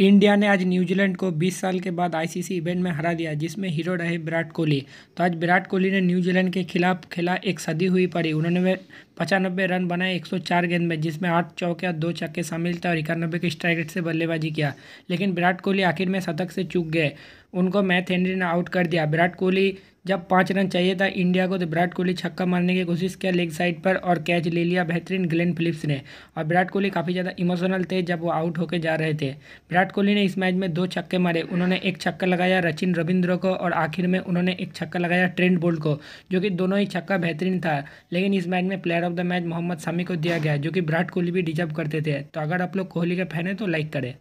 India ने आज New Zealand को 20 साल के बाद आईसीसी इवेंट में हरा दिया जिसमें हीरो रहे विराट कोहली तो आज विराट कोहली ने न्यूजीलैंड के खिलाफ खेला एक सदी हुई पड़ी उन्होंने पचानबे रन बनाए 104 गेंद में जिसमें आठ चौके और दो छक्के शामिल थे और इक्यानबे के स्ट्राइक रेट से बल्लेबाजी किया लेकिन विराट कोहली आखिर में शतक से चूक गए उनको मैथ हेनरी ने आउट कर दिया विराट कोहली जब पाँच रन चाहिए था इंडिया को तो विराट कोहली छक्का मारने की कोशिश किया लेग साइड पर और कैच ले लिया बेहतरीन ग्लेन फिलिप्स ने और विराट कोहली काफ़ी ज़्यादा इमोशनल थे जब वो आउट होकर जा रहे थे विराट कोहली ने इस मैच में दो छक्के मारे उन्होंने एक छक्का लगाया रचिन रविंद्र को और आखिर में उन्होंने एक छक्का लगाया ट्रेंड बोल्ट को जो कि दोनों ही छक्का बेहतरीन था लेकिन इस मैच में player of the match Mohammed Shami को दिया गया जो कि विराट कोहली भी डिजर्व करते थे तो अगर आप लोग कोहली के फैन हैं तो लाइक करें